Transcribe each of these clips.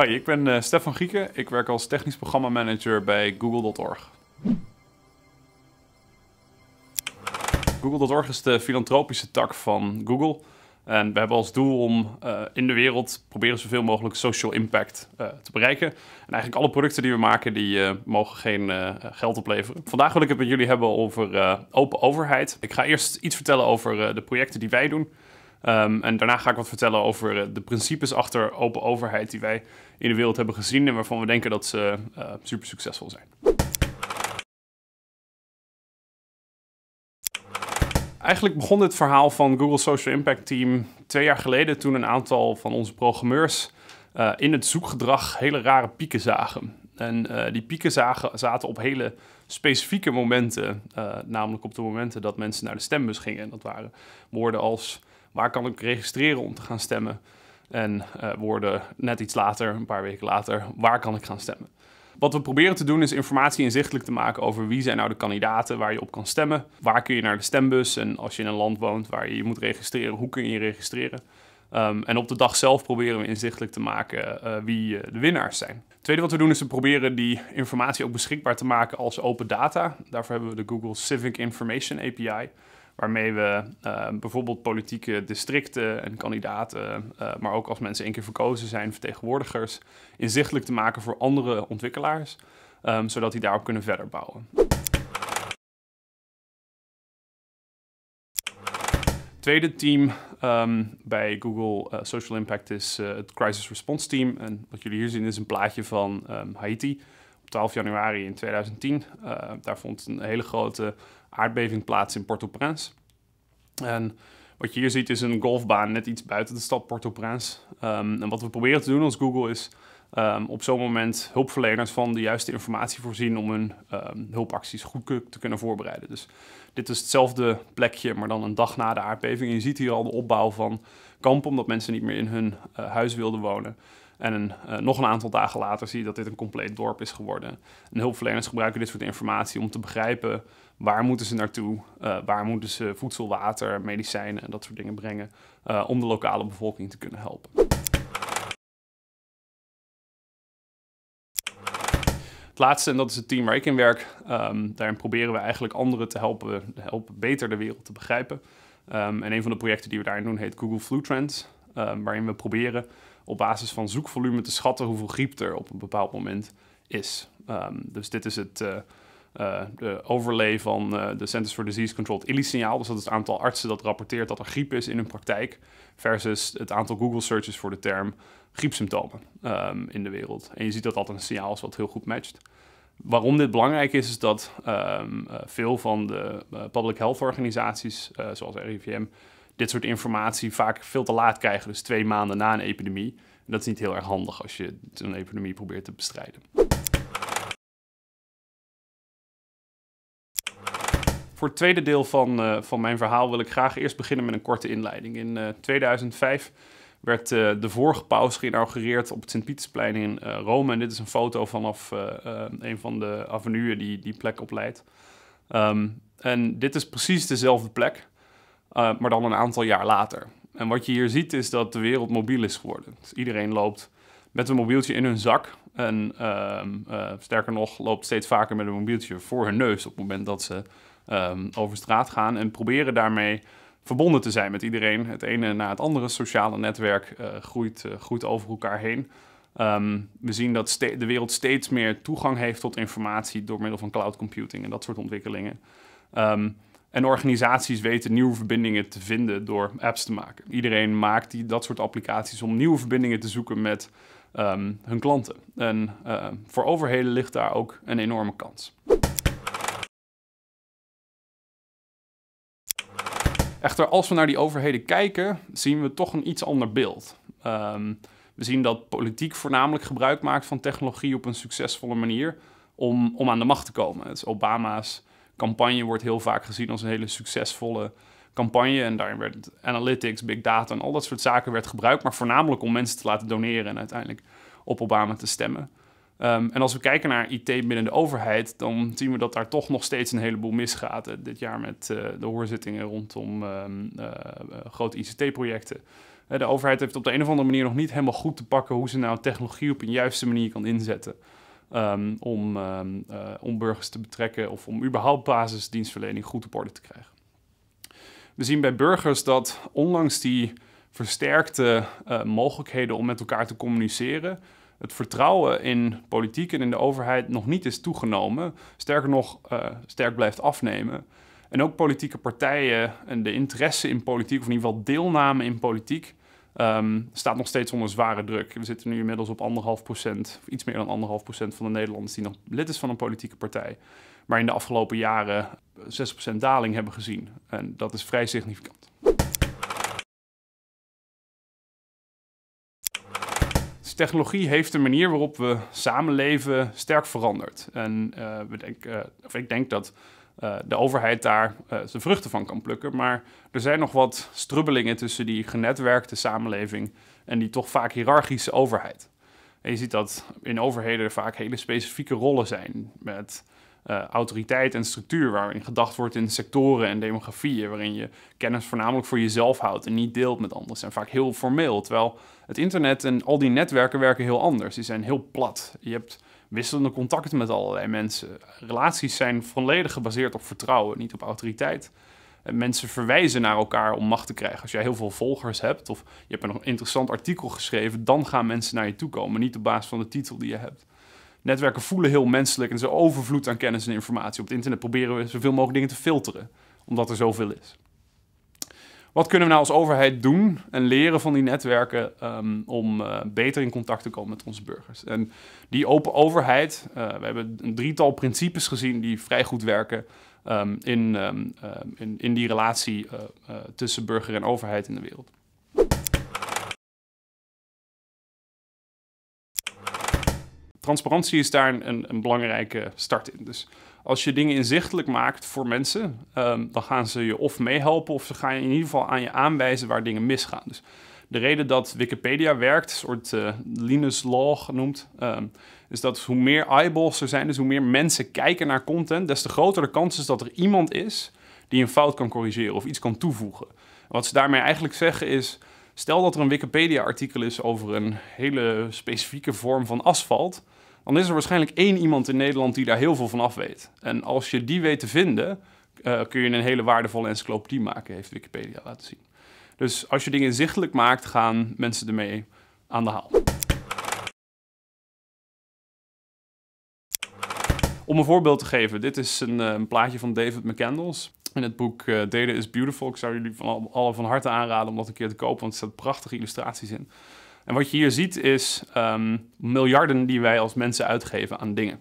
Hoi, ik ben eh, Stefan Gieken. Ik werk als technisch programmamanager bij Google.org. Google.org is de filantropische tak van Google. En we hebben als doel om eh, in de wereld proberen zoveel mogelijk social impact eh, te bereiken. En eigenlijk alle producten die we maken, die mogen geen geld opleveren. Vandaag wil ik het met jullie hebben over open overheid. Ik ga eerst iets vertellen over de projecten die wij doen. Ehm, en daarna ga ik wat vertellen over de principes achter open overheid die wij in de wereld hebben gezien en waarvan we denken dat ze eh, super succesvol zijn. Eigenlijk begon dit verhaal van Google Social Impact Team twee jaar geleden toen een aantal van onze programmeurs eh, in het zoekgedrag hele rare pieken zagen. En eh, die pieken zagen, zaten op hele specifieke momenten, namelijk op de momenten dat mensen naar de stembus gingen. En dat waren woorden als waar kan ik registreren om te gaan stemmen? En eh, worden net iets later, een paar weken later, waar kan ik gaan stemmen? Wat we proberen te doen is informatie inzichtelijk te maken over wie zijn nou de kandidaten waar je op kan stemmen. Waar kun je naar de stembus en als je in een land woont waar je je moet registreren, hoe kun je je registreren. Ehm, en op de dag zelf proberen we inzichtelijk te maken eh, wie eh, de winnaars zijn. Het tweede wat we doen is we proberen die informatie ook beschikbaar te maken als open data. Daarvoor hebben we de Google Civic Information API waarmee we eh, bijvoorbeeld politieke districten en kandidaten, eh, maar ook als mensen één keer verkozen zijn, vertegenwoordigers, inzichtelijk te maken voor andere ontwikkelaars, ehm, zodat die daarop kunnen verder bouwen. Het tweede team ehm, bij Google eh, Social Impact is het Crisis Response Team. En wat jullie hier zien is een plaatje van um, Haiti. 12 januari in 2010. Eh, daar vond een hele grote aardbeving plaats in Port-au-Prince. En wat je hier ziet is een golfbaan net iets buiten de stad Port-au-Prince. Ehm, en wat we proberen te doen als Google is ehm, op zo'n moment hulpverleners van de juiste informatie voorzien om hun ehm, hulpacties goed te kunnen voorbereiden. Dus dit is hetzelfde plekje, maar dan een dag na de aardbeving. En je ziet hier al de opbouw van kampen, omdat mensen niet meer in hun eh, huis wilden wonen. En eh, nog een aantal dagen later zie je dat dit een compleet dorp is geworden. En hulpverleners gebruiken dit soort informatie om te begrijpen waar moeten ze naartoe, uh, waar moeten ze voedsel, water, medicijnen en dat soort dingen brengen eh, om de lokale bevolking te kunnen helpen. Het laatste, en dat is het team waar ik in werk, ehm, daarin proberen we eigenlijk anderen te helpen, helpen beter de wereld te begrijpen. Ehm, en een van de projecten die we daarin doen heet Google Flu Trends, ehm, waarin we proberen op basis van zoekvolume te schatten hoeveel griep er op een bepaald moment is. Ehm, dus dit is het eh, eh, de overlay van eh, de Centers for Disease Control, het signaal Dus dat is het aantal artsen dat rapporteert dat er griep is in hun praktijk. Versus het aantal Google searches voor de term griepsymptomen um, in de wereld. En je ziet dat dat een signaal is wat heel goed matcht. Waarom dit belangrijk is, is dat ehm, veel van de public health organisaties, zoals RIVM, dit soort informatie vaak veel te laat krijgen, dus twee maanden na een epidemie. dat is niet heel erg handig als je een epidemie probeert te bestrijden. Voor het tweede deel van, eh, van mijn verhaal wil ik graag eerst beginnen met een korte inleiding. In 2005 eh, werd eh, de vorige paus geïnaugureerd op het Sint-Pietersplein in Rome. En dit is een foto vanaf een van de avenuen die die plek opleidt. Ehm, en dit is precies dezelfde plek. Eh, maar dan een aantal jaar later. En wat je hier ziet is dat de wereld mobiel is geworden. Dus iedereen loopt met een mobieltje in hun zak. En ehm, eh, sterker nog, loopt steeds vaker met een mobieltje voor hun neus op het moment dat ze um, over straat gaan. En proberen daarmee verbonden te zijn met iedereen. Het ene na het andere sociale netwerk eh, groeit, groeit over elkaar heen. Ehm, we zien dat de wereld steeds meer toegang heeft tot informatie door middel van cloud computing en dat soort ontwikkelingen. En organisaties weten nieuwe verbindingen te vinden door apps te maken. Iedereen maakt die, dat soort applicaties om nieuwe verbindingen te zoeken met ehm, hun klanten. En ehm, voor overheden ligt daar ook een enorme kans. Echter, als we naar die overheden kijken, zien we toch een iets ander beeld. Ehm, we zien dat politiek voornamelijk gebruik maakt van technologie op een succesvolle manier om, om aan de macht te komen. Het is Obama's campagne wordt heel vaak gezien als een hele succesvolle campagne. En daarin werd analytics, big data en al dat soort zaken werd gebruikt. Maar voornamelijk om mensen te laten doneren en uiteindelijk op Obama te stemmen. Ehm, en als we kijken naar IT binnen de overheid, dan zien we dat daar toch nog steeds een heleboel misgaat. Dit jaar met eh, de hoorzittingen rondom ehm, eh, eh, grote ICT-projecten. De overheid heeft op de een of andere manier nog niet helemaal goed te pakken hoe ze nou technologie op een juiste manier kan inzetten. Ehm, om, ehm, eh, om burgers te betrekken of om überhaupt basisdienstverlening goed op orde te krijgen. We zien bij burgers dat ondanks die versterkte eh, mogelijkheden om met elkaar te communiceren, het vertrouwen in politiek en in de overheid nog niet is toegenomen, sterker nog eh, sterk blijft afnemen. En ook politieke partijen en de interesse in politiek, of in ieder geval deelname in politiek, Ehm, staat nog steeds onder zware druk. We zitten nu inmiddels op anderhalf procent, of iets meer dan anderhalf procent van de Nederlanders die nog lid is van een politieke partij. Maar in de afgelopen jaren 6% eh, daling hebben gezien. En dat is vrij significant. Dus technologie heeft de manier waarop we samenleven sterk veranderd. En eh, eh, of ik denk dat eh, de overheid daar uh, zijn vruchten van kan plukken. Maar er zijn nog wat strubbelingen tussen die genetwerkte samenleving en die toch vaak hiërarchische overheid. En je ziet dat in overheden er vaak hele specifieke rollen zijn met eh, autoriteit en structuur, waarin gedacht wordt in sectoren en demografieën, waarin je kennis voornamelijk voor jezelf houdt en niet deelt met anderen. en vaak heel formeel, terwijl het internet en al die netwerken werken heel anders. Die zijn heel plat. Je hebt wisselende contacten met allerlei mensen. Relaties zijn volledig gebaseerd op vertrouwen, niet op autoriteit. En mensen verwijzen naar elkaar om macht te krijgen. Als jij heel veel volgers hebt of je hebt een interessant artikel geschreven, dan gaan mensen naar je toe komen, niet op basis van de titel die je hebt. Netwerken voelen heel menselijk en ze overvloed aan kennis en informatie. Op het internet proberen we zoveel mogelijk dingen te filteren, omdat er zoveel is. Wat kunnen we nou als overheid doen en leren van die netwerken ehm, om eh, beter in contact te komen met onze burgers? En die open overheid, eh, we hebben een drietal principes gezien die vrij goed werken ehm, in, ehm, in, in, die relatie eh, tussen burger en overheid in de wereld. Transparantie is daar een, een belangrijke start in. Dus als je dingen inzichtelijk maakt voor mensen, ehm, dan gaan ze je of meehelpen of ze gaan je in ieder geval aan je aanwijzen waar dingen misgaan. Dus de reden dat Wikipedia werkt, een soort eh, Linus Law genoemd, ehm, is dat hoe meer eyeballs er zijn, dus hoe meer mensen kijken naar content, des te groter de kans is dat er iemand is die een fout kan corrigeren of iets kan toevoegen. Wat ze daarmee eigenlijk zeggen is, stel dat er een Wikipedia-artikel is over een hele specifieke vorm van asfalt, dan is er waarschijnlijk één iemand in Nederland die daar heel veel van af weet. En als je die weet te vinden, eh, kun je een hele waardevolle encyclopedie maken, heeft Wikipedia laten zien. Dus als je dingen zichtelijk maakt, gaan mensen ermee aan de haal. Om een voorbeeld te geven, dit is een, eh, een plaatje van David McCandles. In het boek uh, eh, Data is Beautiful. Ik zou jullie van alle van harte aanraden om dat een keer te kopen, want er staat prachtige illustraties in. En wat je hier ziet is ehm, miljarden die wij als mensen uitgeven aan dingen.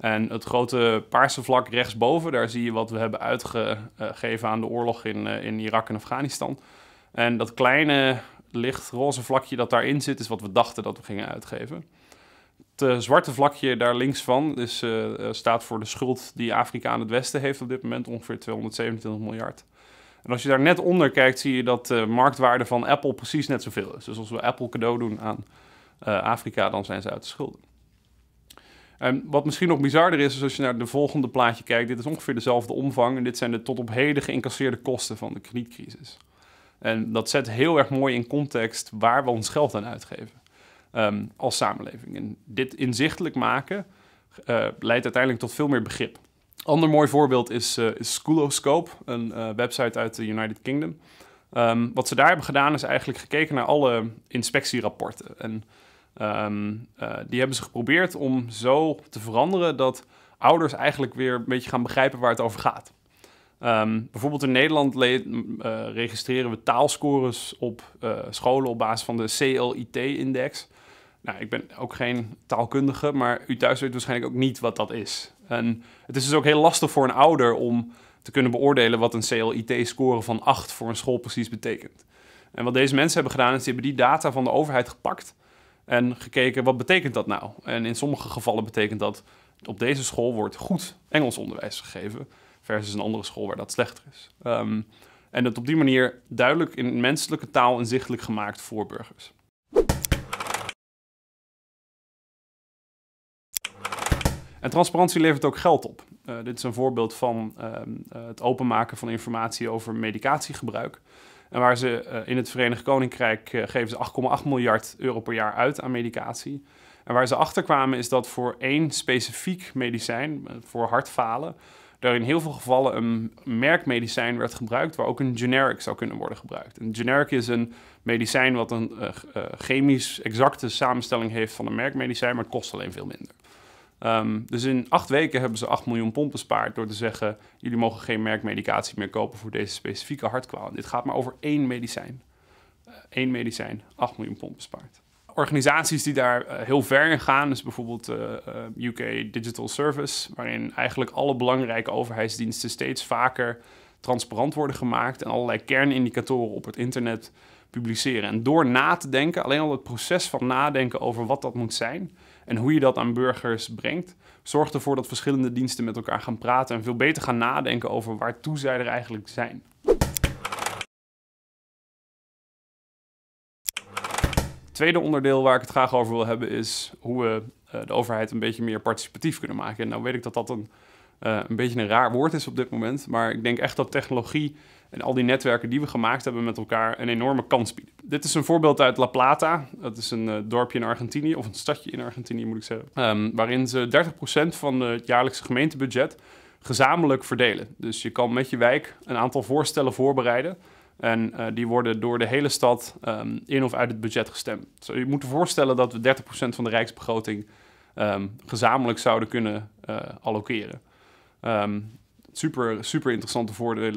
En het grote paarse vlak rechtsboven, daar zie je wat we hebben uitgegeven aan de oorlog in, eh, in Irak en Afghanistan. En dat kleine lichtroze vlakje dat daarin zit, is wat we dachten dat we gingen uitgeven. Het eh, zwarte vlakje daar links van is, eh, staat voor de schuld die Afrika aan het Westen heeft op dit moment, ongeveer 227 miljard. En als je daar net onder kijkt, zie je dat de eh, marktwaarde van Apple precies net zoveel is. Dus als we Apple cadeau doen aan eh, Afrika, dan zijn ze uit de schulden. En wat misschien nog bizarder is, is als je naar de volgende plaatje kijkt. Dit is ongeveer dezelfde omvang en dit zijn de tot op heden geïncasseerde kosten van de kredietcrisis. En dat zet heel erg mooi in context waar we ons geld aan uitgeven ehm, als samenleving. En dit inzichtelijk maken eh, leidt uiteindelijk tot veel meer begrip. Ander mooi voorbeeld is, eh, Schooloscope, een eh, website uit de United Kingdom. Ehm, wat ze daar hebben gedaan is eigenlijk gekeken naar alle inspectierapporten. En ehm, eh, die hebben ze geprobeerd om zo te veranderen dat ouders eigenlijk weer een beetje gaan begrijpen waar het over gaat. Ehm, bijvoorbeeld in Nederland registreren we taalscores op scholen op basis van de CLIT-index. Nou, ik ben ook geen taalkundige, maar u thuis weet waarschijnlijk ook niet wat dat is. En het is dus ook heel lastig voor een ouder om te kunnen beoordelen wat een CLIT-score van 8 voor een school precies betekent. En wat deze mensen hebben gedaan, is die hebben die data van de overheid gepakt en gekeken wat betekent dat nou. En in sommige gevallen betekent dat op deze school wordt goed Engels onderwijs gegeven versus een andere school waar dat slechter is. Ehm, en dat op die manier duidelijk in menselijke taal inzichtelijk gemaakt voor burgers. En transparantie levert ook geld op. Eh, dit is een voorbeeld van ehm, eh, het openmaken van informatie over medicatiegebruik. En waar ze eh, in het Verenigd Koninkrijk geven ze 8,8 miljard euro per jaar uit aan medicatie. En waar ze achter kwamen is dat voor één specifiek medicijn, voor hartfalen, daar in heel veel gevallen een merkmedicijn werd gebruikt waar ook een generic zou kunnen worden gebruikt. Een generic is een medicijn wat een chemisch exacte samenstelling heeft van een merkmedicijn, maar het kost alleen veel minder. Ehm, dus in acht weken hebben ze 8 miljoen pond bespaard door te zeggen: jullie mogen geen merkmedicatie meer kopen voor deze specifieke hartkwaal. dit gaat maar over één medicijn. Eén eh, medicijn, 8 miljoen pond bespaard. Organisaties die daar eh, heel ver in gaan, dus bijvoorbeeld eh, UK Digital Service, waarin eigenlijk alle belangrijke overheidsdiensten steeds vaker transparant worden gemaakt en allerlei kernindicatoren op het internet publiceren. En door na te denken, alleen al het proces van nadenken over wat dat moet zijn, en hoe je dat aan burgers brengt, zorgt ervoor dat verschillende diensten met elkaar gaan praten en veel beter gaan nadenken over waartoe zij er eigenlijk zijn. Het tweede onderdeel waar ik het graag over wil hebben is hoe we eh, de overheid een beetje meer participatief kunnen maken. En nou weet ik dat dat een, eh, een beetje een raar woord is op dit moment, maar ik denk echt dat technologie en al die netwerken die we gemaakt hebben met elkaar een enorme kans bieden. Dit is een voorbeeld uit La Plata. Dat is een eh, dorpje in Argentinië, of een stadje in Argentinië moet ik zeggen. Ehm, waarin ze 30% van het jaarlijkse gemeentebudget gezamenlijk verdelen. Dus je kan met je wijk een aantal voorstellen voorbereiden. En eh, die worden door de hele stad ehm, in of uit het budget gestemd. Dus je moet je voorstellen dat we 30% van de rijksbegroting ehm, gezamenlijk zouden kunnen uh, allokeren super, super interessante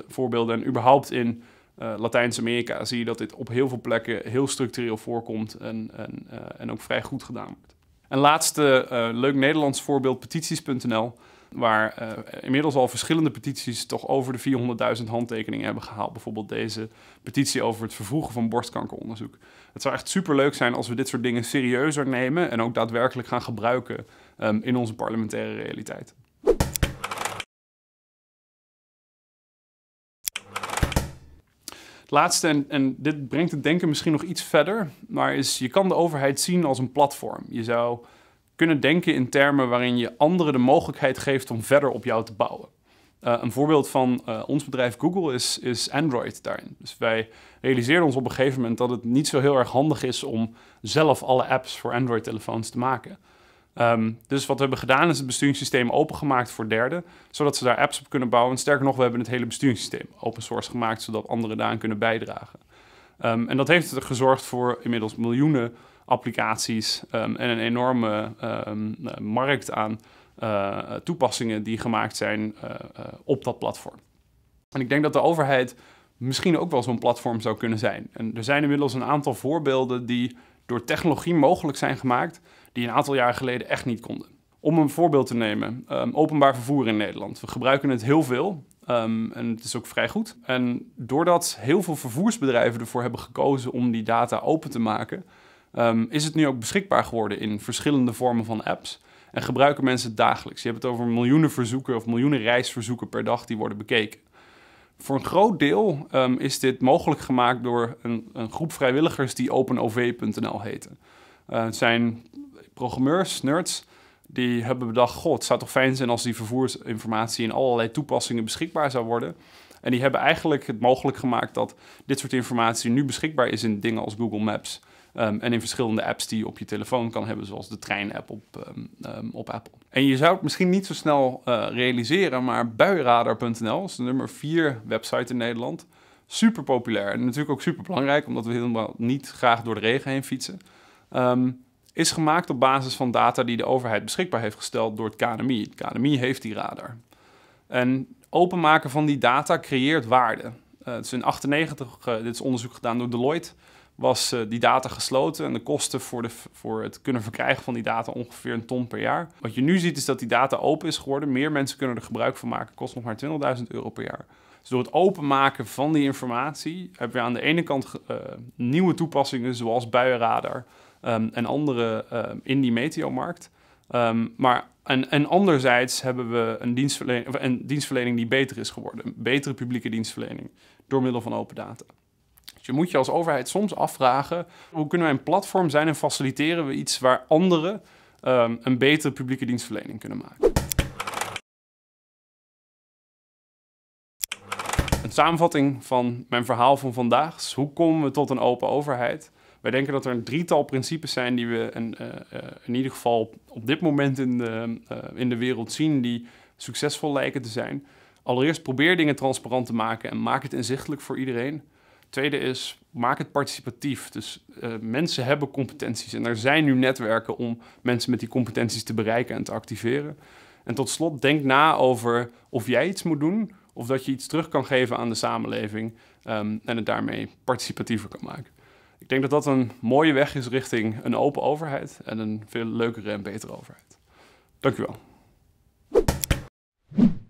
voorbeelden. En überhaupt in eh, Latijns-Amerika zie je dat dit op heel veel plekken heel structureel voorkomt en, en, eh, en ook vrij goed gedaan wordt. Een laatste eh, leuk Nederlands voorbeeld, petities.nl, waar inmiddels al verschillende petities toch over de 400.000 handtekeningen hebben gehaald. Bijvoorbeeld deze petitie over het vervroegen van borstkankeronderzoek. Het zou echt super leuk zijn als we dit soort dingen serieuzer nemen en ook daadwerkelijk gaan gebruiken ehm, in onze parlementaire realiteit. Laatste, en, dit brengt het denken misschien nog iets verder, maar is je kan de overheid zien als een platform. Je zou kunnen denken in termen waarin je anderen de mogelijkheid geeft om verder op jou te bouwen. Eh, een voorbeeld van eh, ons bedrijf Google is, is Android daarin. Dus wij realiseerden ons op een gegeven moment dat het niet zo heel erg handig is om zelf alle apps voor Android-telefoons te maken. Ehm, dus wat we hebben gedaan is het besturingssysteem opengemaakt voor derden, zodat ze daar apps op kunnen bouwen. En sterker nog, we hebben het hele besturingssysteem open source gemaakt, zodat anderen daaraan kunnen bijdragen. Ehm, en dat heeft er gezorgd voor inmiddels miljoenen applicaties ehm, en een enorme eh, markt aan eh, toepassingen die gemaakt zijn eh, op dat platform. En ik denk dat de overheid misschien ook wel zo'n platform zou kunnen zijn. En er zijn inmiddels een aantal voorbeelden die door technologie mogelijk zijn gemaakt, die een aantal jaar geleden echt niet konden. Om een voorbeeld te nemen, ehm, openbaar vervoer in Nederland. We gebruiken het heel veel ehm, en het is ook vrij goed. En doordat heel veel vervoersbedrijven ervoor hebben gekozen om die data open te maken, ehm, is het nu ook beschikbaar geworden in verschillende vormen van apps. En gebruiken mensen het dagelijks. Je hebt het over miljoenen verzoeken of miljoenen reisverzoeken per dag die worden bekeken. Voor een groot deel is dit mogelijk gemaakt door een, een groep vrijwilligers die OpenOV.nl heten. Uh, het zijn programmeurs, nerds, die hebben bedacht: God, het zou toch fijn zijn als die vervoersinformatie in allerlei toepassingen beschikbaar zou worden. En die hebben eigenlijk het mogelijk gemaakt dat dit soort informatie nu beschikbaar is in dingen als Google Maps. Ehm, en in verschillende apps die je op je telefoon kan hebben, zoals de trein-app op, ehm, ehm, op Apple. En je zou het misschien niet zo snel eh, realiseren, maar buiradar.nl is de nummer 4 website in Nederland. Super populair en natuurlijk ook super belangrijk, omdat we helemaal niet graag door de regen heen fietsen is gemaakt op basis van data die de overheid beschikbaar heeft gesteld door het KNMI. Het KNMI heeft die radar. En openmaken van die data creëert waarde. Eh, het is in 1998, eh, dit is onderzoek gedaan door Deloitte, was eh, die data gesloten en de kosten voor, de, voor het kunnen verkrijgen van die data ongeveer een ton per jaar. Wat je nu ziet is dat die data open is geworden, meer mensen kunnen er gebruik van maken, kost nog maar 20.000 euro per jaar. Dus door het openmaken van die informatie hebben we aan de ene kant nieuwe toepassingen zoals buienradar, Ehm, en andere ehm, in die meteomarkt. Ehm, maar en, anderzijds hebben we een dienstverlening, een dienstverlening die beter is geworden. Een betere publieke dienstverlening door middel van open data. Dus je moet je als overheid soms afvragen... hoe kunnen wij een platform zijn en faciliteren we iets... waar anderen een betere publieke dienstverlening kunnen maken. Een samenvatting van mijn verhaal van vandaag is... hoe komen we tot een open overheid? Wij denken dat er een drietal principes zijn die we in, eh, eh, in ieder geval op dit moment in de, eh, in de wereld zien die succesvol lijken te zijn. Allereerst probeer dingen transparant te maken en maak het inzichtelijk voor iedereen. Tweede is, maak het participatief. Dus mensen hebben competenties en er zijn nu netwerken om mensen met die competenties te bereiken en te activeren. En tot slot, denk na over of jij iets moet doen of dat je iets terug kan geven aan de samenleving ehm, en het daarmee participatiever kan maken. Ik denk dat dat een mooie weg is richting een open overheid en een veel leukere en betere overheid. Dank u wel.